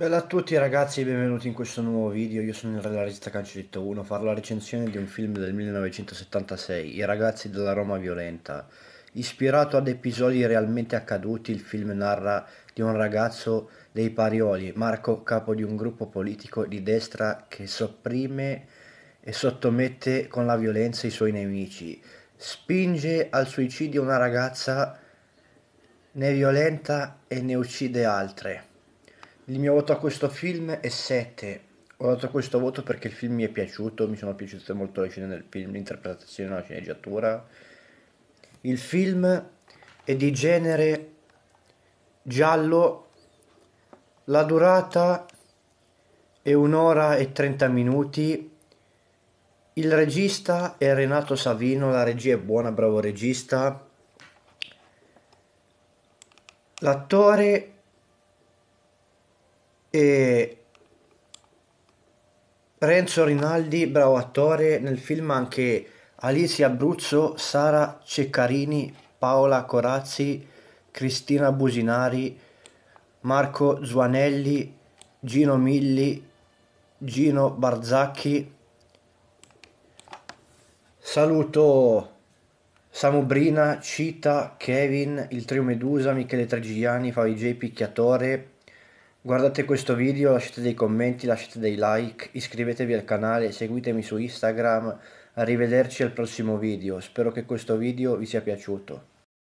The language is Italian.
Bella a tutti ragazzi e benvenuti in questo nuovo video, io sono il re della regista Cancelletto 1, farò la recensione di un film del 1976, I ragazzi della Roma violenta. Ispirato ad episodi realmente accaduti, il film narra di un ragazzo dei Parioli, Marco, capo di un gruppo politico di destra che sopprime e sottomette con la violenza i suoi nemici. Spinge al suicidio una ragazza, ne violenta e ne uccide altre. Il mio voto a questo film è 7. Ho dato questo voto perché il film mi è piaciuto, mi sono piaciute molto le scene del film, l'interpretazione, la sceneggiatura. Il film è di genere giallo, la durata è un'ora e 30 minuti. Il regista è Renato Savino, la regia è buona, bravo regista. L'attore e Renzo Rinaldi, bravo attore, nel film anche Alicia Abruzzo, Sara Ceccarini, Paola Corazzi, Cristina Businari, Marco Zuanelli, Gino Milli, Gino Barzacchi. Saluto Samubrina, Cita, Kevin, il trio Medusa, Michele Tregiani, Favij Picchiatore. Guardate questo video, lasciate dei commenti, lasciate dei like, iscrivetevi al canale, seguitemi su Instagram, arrivederci al prossimo video, spero che questo video vi sia piaciuto.